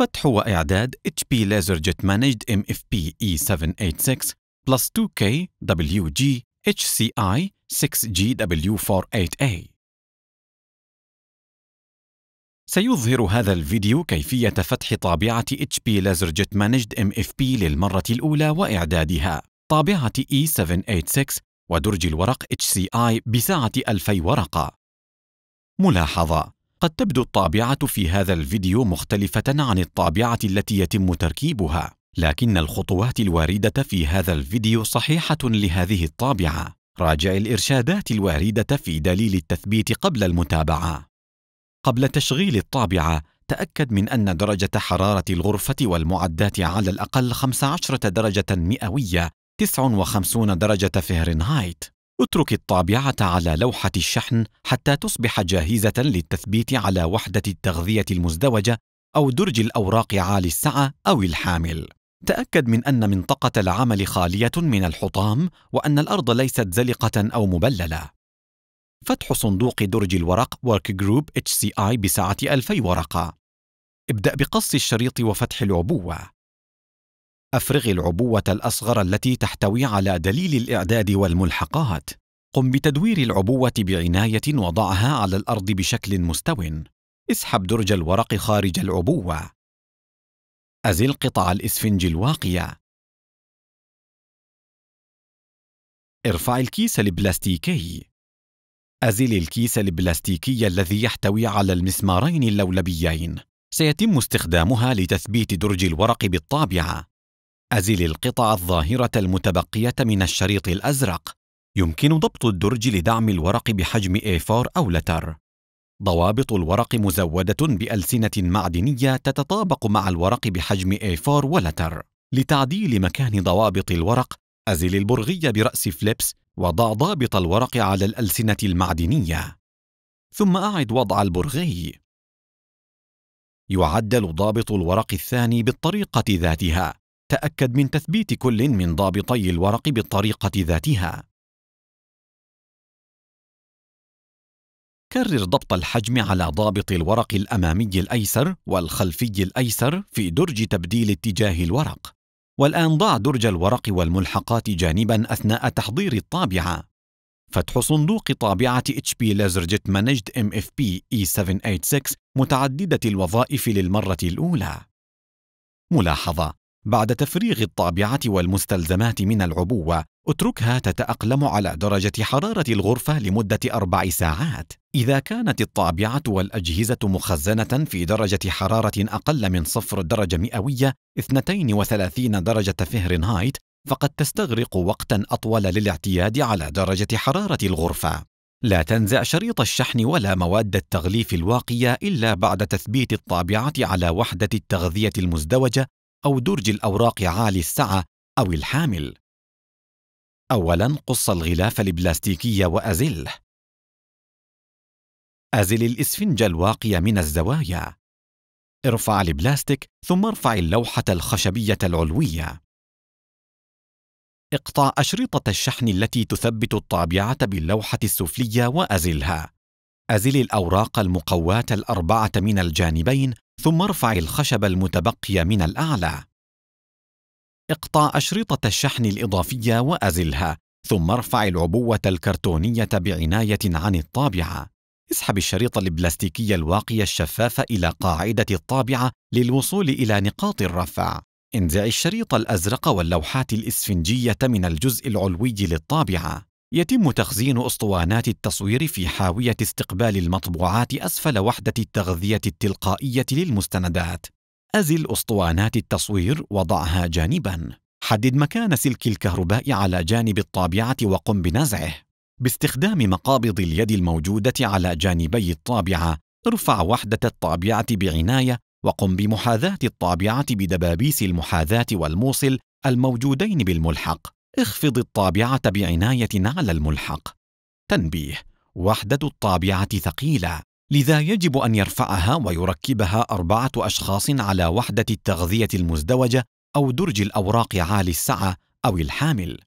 فتح وإعداد HP LaserJet Managed MFP E786 plus 2K WG HCI 6GW48A سيظهر هذا الفيديو كيفية فتح طابعة HP LaserJet Managed MFP للمرة الأولى وإعدادها طابعة E786 ودرج الورق HCI بسعة 2000 ورقة ملاحظة قد تبدو الطابعة في هذا الفيديو مختلفة عن الطابعة التي يتم تركيبها، لكن الخطوات الواردة في هذا الفيديو صحيحة لهذه الطابعة. راجع الإرشادات الواردة في دليل التثبيت قبل المتابعة. قبل تشغيل الطابعة، تأكد من أن درجة حرارة الغرفة والمعدات على الأقل 15 درجة مئوية 59 درجة فهرنهايت اترك الطابعة على لوحة الشحن حتى تصبح جاهزة للتثبيت على وحدة التغذية المزدوجة أو درج الأوراق عالي السعة أو الحامل. تأكد من أن منطقة العمل خالية من الحطام وأن الأرض ليست زلقة أو مبللة. فتح صندوق درج الورق Work Group HCI بسعة 2000 ورقة. ابدأ بقص الشريط وفتح العبوة. افرغ العبوه الاصغر التي تحتوي على دليل الاعداد والملحقات قم بتدوير العبوه بعنايه وضعها على الارض بشكل مستو اسحب درج الورق خارج العبوه ازل قطع الاسفنج الواقيه ارفع الكيس البلاستيكي أزل الكيس البلاستيكي الذي يحتوي على المسمارين اللولبيين سيتم استخدامها لتثبيت درج الورق بالطابعة أزل القطع الظاهرة المتبقية من الشريط الأزرق. يمكن ضبط الدرج لدعم الورق بحجم A4 أو لتر. ضوابط الورق مزودة بألسنة معدنية تتطابق مع الورق بحجم A4 ولتر. لتعديل مكان ضوابط الورق، أزل البرغي برأس فليبس وضع ضابط الورق على الألسنة المعدنية. ثم أعد وضع البرغي. يعدل ضابط الورق الثاني بالطريقة ذاتها، تأكد من تثبيت كل من ضابطي الورق بالطريقة ذاتها. كرر ضبط الحجم على ضابط الورق الأمامي الأيسر والخلفي الأيسر في درج تبديل اتجاه الورق. والآن ضع درج الورق والملحقات جانبا أثناء تحضير الطابعة. فتح صندوق طابعة HP LaserJet Managed MFP E786 متعددة الوظائف للمرة الأولى. ملاحظة: بعد تفريغ الطابعة والمستلزمات من العبوة، اتركها تتأقلم على درجة حرارة الغرفة لمدة أربع ساعات. إذا كانت الطابعة والأجهزة مخزنة في درجة حرارة أقل من صفر درجة مئوية 32 درجة فهرنهايت، فقد تستغرق وقتًا أطول للاعتياد على درجة حرارة الغرفة. لا تنزع شريط الشحن ولا مواد التغليف الواقية إلا بعد تثبيت الطابعة على وحدة التغذية المزدوجة أو درج الأوراق عالي السعة أو الحامل. أولاً قص الغلاف البلاستيكي وأزله. أزل الإسفنج الواقي من الزوايا. ارفع البلاستيك ثم ارفع اللوحة الخشبية العلوية. اقطع أشرطة الشحن التي تثبت الطابعة باللوحة السفلية وأزلها. أزل الأوراق المقواة الأربعة من الجانبين ثم ارفع الخشب المتبقي من الأعلى. اقطع أشرطة الشحن الإضافية وأزلها، ثم ارفع العبوة الكرتونية بعناية عن الطابعة. اسحب الشريط البلاستيكي الواقي الشفاف إلى قاعدة الطابعة للوصول إلى نقاط الرفع. انزع الشريط الأزرق واللوحات الإسفنجية من الجزء العلوي للطابعة. يتم تخزين اسطوانات التصوير في حاويه استقبال المطبوعات اسفل وحده التغذيه التلقائيه للمستندات ازل اسطوانات التصوير وضعها جانبا حدد مكان سلك الكهرباء على جانب الطابعه وقم بنزعه باستخدام مقابض اليد الموجوده على جانبي الطابعه ارفع وحده الطابعه بعنايه وقم بمحاذاه الطابعه بدبابيس المحاذاه والموصل الموجودين بالملحق اخفض الطابعة بعناية على الملحق تنبيه وحدة الطابعة ثقيلة لذا يجب أن يرفعها ويركبها أربعة أشخاص على وحدة التغذية المزدوجة أو درج الأوراق عالي السعة أو الحامل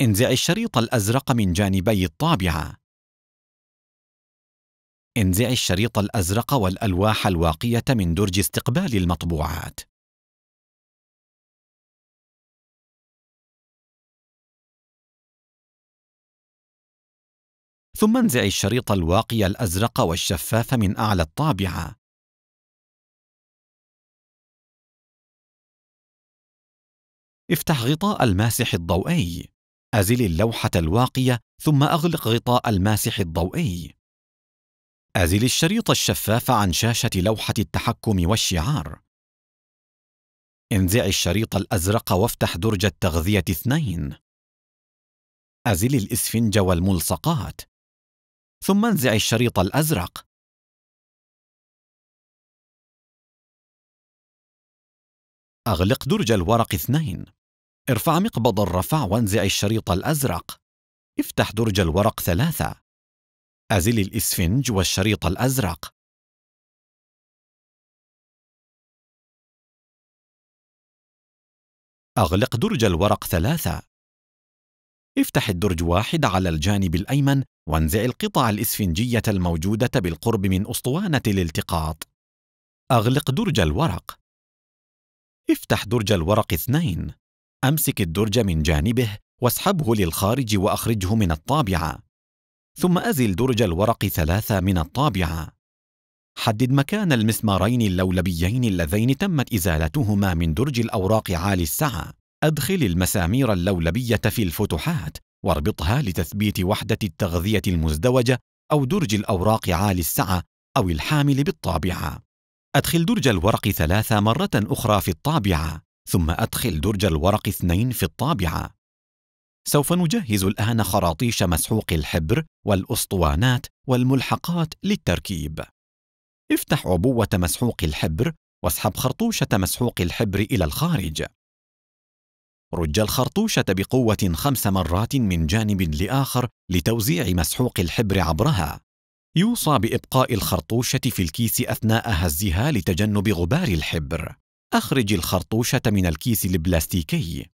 انزع الشريط الأزرق من جانبي الطابعة انزع الشريط الأزرق والألواح الواقية من درج استقبال المطبوعات ثم انزع الشريط الواقي الأزرق والشفاف من أعلى الطابعة. افتح غطاء الماسح الضوئي. أزل اللوحة الواقية ثم أغلق غطاء الماسح الضوئي. أزل الشريط الشفاف عن شاشة لوحة التحكم والشعار. انزع الشريط الأزرق وافتح درج التغذية اثنين. أزل الإسفنج والملصقات. ثم انزع الشريط الأزرق. أغلق درج الورق اثنين. ارفع مقبض الرفع وانزع الشريط الأزرق. افتح درج الورق ثلاثة. أزل الإسفنج والشريط الأزرق. أغلق درج الورق ثلاثة. افتح الدرج واحد على الجانب الأيمن وانزع القطع الإسفنجية الموجودة بالقرب من أسطوانة الالتقاط. أغلق درج الورق. افتح درج الورق اثنين. أمسك الدرج من جانبه واسحبه للخارج وأخرجه من الطابعة. ثم أزل درج الورق ثلاثة من الطابعة. حدد مكان المسمارين اللولبيين اللذين تمت إزالتهما من درج الأوراق عالي السعة. أدخل المسامير اللولبية في الفتحات واربطها لتثبيت وحدة التغذية المزدوجة أو درج الأوراق عالي السعة أو الحامل بالطابعة. أدخل درج الورق ثلاثة مرة أخرى في الطابعة، ثم أدخل درج الورق اثنين في الطابعة. سوف نجهز الآن خراطيش مسحوق الحبر والأسطوانات والملحقات للتركيب. افتح عبوة مسحوق الحبر واسحب خرطوشة مسحوق الحبر إلى الخارج. رج الخرطوشة بقوة خمس مرات من جانب لآخر لتوزيع مسحوق الحبر عبرها. يوصى بإبقاء الخرطوشة في الكيس أثناء هزها لتجنب غبار الحبر. أخرج الخرطوشة من الكيس البلاستيكي.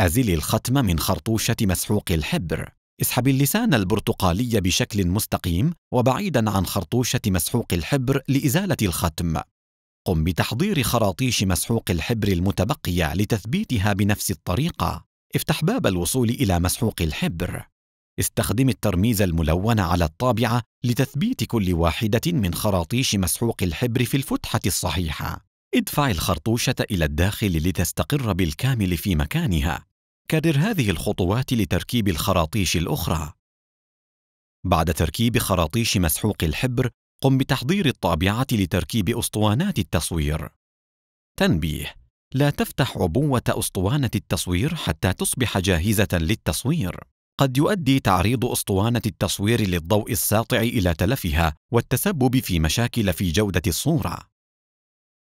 أزل الختم من خرطوشة مسحوق الحبر. اسحب اللسان البرتقالي بشكل مستقيم وبعيدا عن خرطوشة مسحوق الحبر لإزالة الختم. تقم بتحضير خراطيش مسحوق الحبر المتبقية لتثبيتها بنفس الطريقة. افتح باب الوصول إلى مسحوق الحبر. استخدم الترميز الملون على الطابعة لتثبيت كل واحدة من خراطيش مسحوق الحبر في الفتحة الصحيحة. ادفع الخرطوشة إلى الداخل لتستقر بالكامل في مكانها. كرر هذه الخطوات لتركيب الخراطيش الأخرى. بعد تركيب خراطيش مسحوق الحبر، قم بتحضير الطابعة لتركيب أسطوانات التصوير. تنبيه: لا تفتح عبوة أسطوانة التصوير حتى تصبح جاهزة للتصوير. قد يؤدي تعريض أسطوانة التصوير للضوء الساطع إلى تلفها والتسبب في مشاكل في جودة الصورة.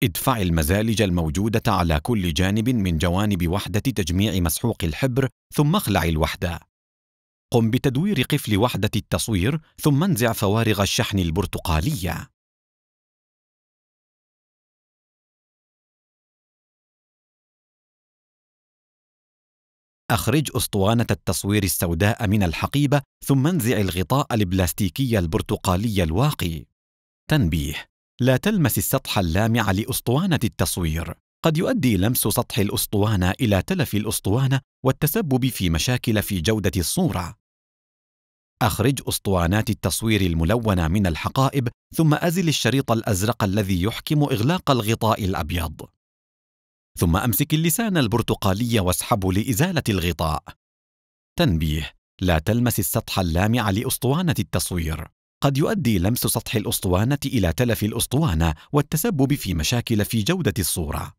ادفع المزالج الموجودة على كل جانب من جوانب وحدة تجميع مسحوق الحبر ثم اخلع الوحدة. قم بتدوير قفل وحدة التصوير ثم انزع فوارغ الشحن البرتقالية. أخرج أسطوانة التصوير السوداء من الحقيبة ثم انزع الغطاء البلاستيكي البرتقالي الواقي. تنبيه: لا تلمس السطح اللامع لأسطوانة التصوير. قد يؤدي لمس سطح الأسطوانة إلى تلف الأسطوانة والتسبب في مشاكل في جودة الصورة. أخرج أسطوانات التصوير الملونة من الحقائب ثم أزل الشريط الأزرق الذي يحكم إغلاق الغطاء الأبيض. ثم أمسك اللسان البرتقالي واسحبه لإزالة الغطاء. تنبيه: لا تلمس السطح اللامع لأسطوانة التصوير. قد يؤدي لمس سطح الأسطوانة إلى تلف الأسطوانة والتسبب في مشاكل في جودة الصورة.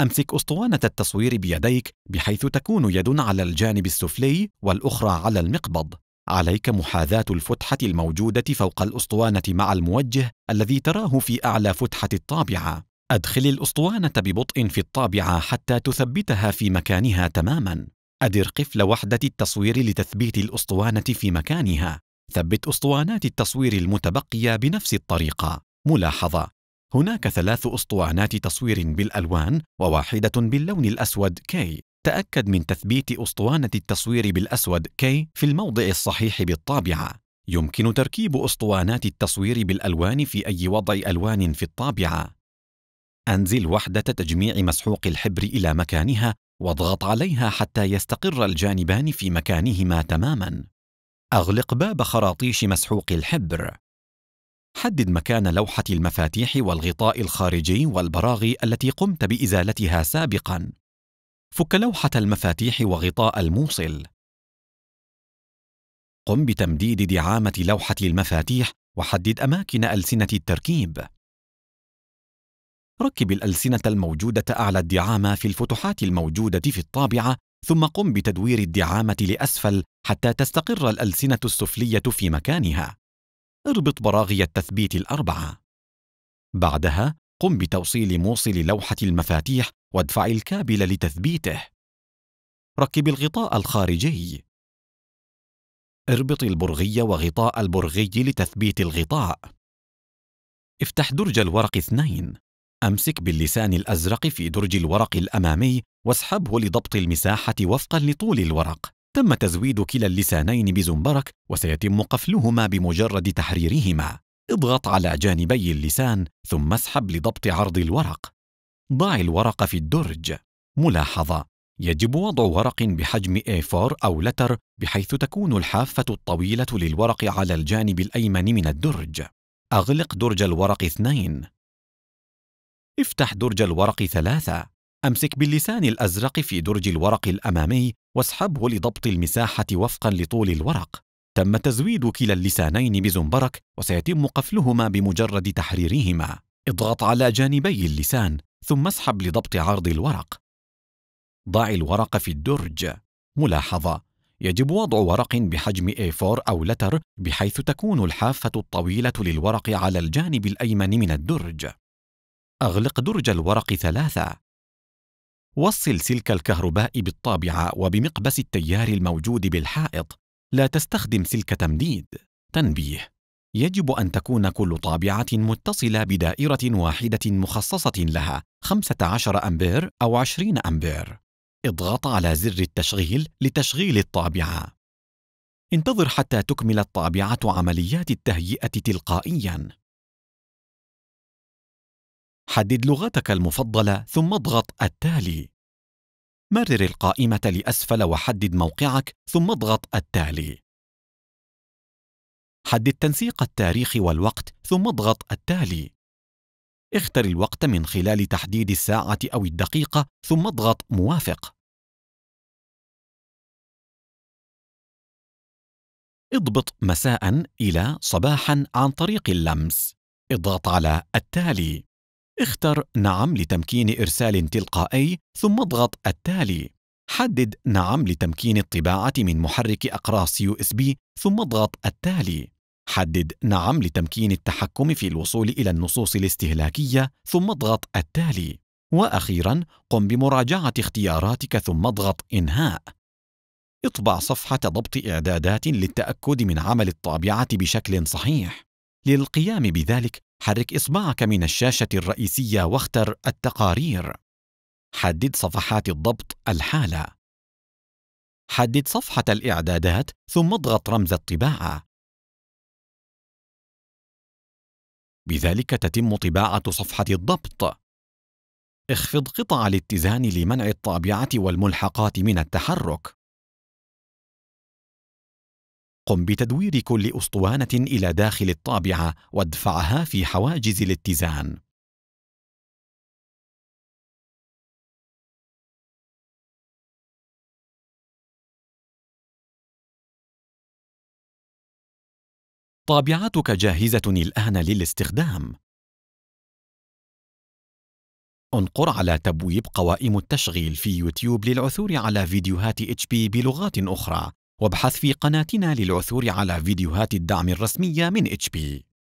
أمسك أسطوانة التصوير بيديك بحيث تكون يد على الجانب السفلي والأخرى على المقبض، عليك محاذاة الفتحة الموجودة فوق الأسطوانة مع الموجه الذي تراه في أعلى فتحة الطابعة. أدخل الأسطوانة ببطء في الطابعة حتى تثبتها في مكانها تماماً. أدر قفل وحدة التصوير لتثبيت الأسطوانة في مكانها. ثبت أسطوانات التصوير المتبقية بنفس الطريقة. ملاحظة: هناك ثلاث أسطوانات تصوير بالألوان وواحدة باللون الأسود كي. تأكد من تثبيت أسطوانة التصوير بالأسود K في الموضع الصحيح بالطابعة. يمكن تركيب أسطوانات التصوير بالألوان في أي وضع ألوان في الطابعة. أنزل وحدة تجميع مسحوق الحبر إلى مكانها واضغط عليها حتى يستقر الجانبان في مكانهما تماماً. أغلق باب خراطيش مسحوق الحبر. حدد مكان لوحة المفاتيح والغطاء الخارجي والبراغي التي قمت بإزالتها سابقاً. فك لوحة المفاتيح وغطاء الموصل. قم بتمديد دعامة لوحة المفاتيح وحدد أماكن ألسنة التركيب. ركب الألسنة الموجودة أعلى الدعامة في الفتحات الموجودة في الطابعة، ثم قم بتدوير الدعامة لأسفل حتى تستقر الألسنة السفلية في مكانها. اربط براغي التثبيت الأربعة. بعدها قم بتوصيل موصل لوحة المفاتيح وادفع الكابل لتثبيته. ركب الغطاء الخارجي. اربط البرغي وغطاء البرغي لتثبيت الغطاء. افتح درج الورق اثنين. امسك باللسان الازرق في درج الورق الامامي واسحبه لضبط المساحة وفقا لطول الورق. تم تزويد كلا اللسانين بزنبرك وسيتم قفلهما بمجرد تحريرهما. اضغط على جانبي اللسان ثم اسحب لضبط عرض الورق. ضع الورق في الدرج. ملاحظة: يجب وضع ورق بحجم A4 أو لتر بحيث تكون الحافة الطويلة للورق على الجانب الأيمن من الدرج. أغلق درج الورق اثنين. افتح درج الورق ثلاثة. أمسك باللسان الأزرق في درج الورق الأمامي واسحبه لضبط المساحة وفقًا لطول الورق. تم تزويد كلا اللسانين بزنبرك وسيتم قفلهما بمجرد تحريرهما اضغط على جانبي اللسان ثم اسحب لضبط عرض الورق ضع الورق في الدرج ملاحظة يجب وضع ورق بحجم A4 أو لتر بحيث تكون الحافة الطويلة للورق على الجانب الأيمن من الدرج أغلق درج الورق ثلاثة وصل سلك الكهرباء بالطابعة وبمقبس التيار الموجود بالحائط لا تستخدم سلك تمديد تنبيه يجب أن تكون كل طابعة متصلة بدائرة واحدة مخصصة لها 15 أمبير أو 20 أمبير اضغط على زر التشغيل لتشغيل الطابعة انتظر حتى تكمل الطابعة عمليات التهيئة تلقائياً حدد لغتك المفضلة ثم اضغط التالي مرر القائمة لأسفل وحدد موقعك ثم اضغط التالي. حدد تنسيق التاريخ والوقت ثم اضغط التالي. اختر الوقت من خلال تحديد الساعة أو الدقيقة ثم اضغط موافق. اضبط مساء إلى صباحا عن طريق اللمس. اضغط على التالي. اختر نعم لتمكين إرسال تلقائي ثم اضغط التالي حدد نعم لتمكين الطباعة من محرك أقراص USB ثم اضغط التالي حدد نعم لتمكين التحكم في الوصول إلى النصوص الاستهلاكية ثم اضغط التالي وأخيراً قم بمراجعة اختياراتك ثم اضغط إنهاء اطبع صفحة ضبط إعدادات للتأكد من عمل الطابعة بشكل صحيح للقيام بذلك حرك إصبعك من الشاشة الرئيسية واختر التقارير. حدد صفحات الضبط الحالة. حدد صفحة الإعدادات ثم اضغط رمز الطباعة. بذلك تتم طباعة صفحة الضبط. اخفض قطع الاتزان لمنع الطابعة والملحقات من التحرك. قم بتدوير كل اسطوانه الى داخل الطابعه وادفعها في حواجز الاتزان طابعتك جاهزه الان للاستخدام انقر على تبويب قوائم التشغيل في يوتيوب للعثور على فيديوهات HP بلغات أخرى وابحث في قناتنا للعثور على فيديوهات الدعم الرسمية من HP.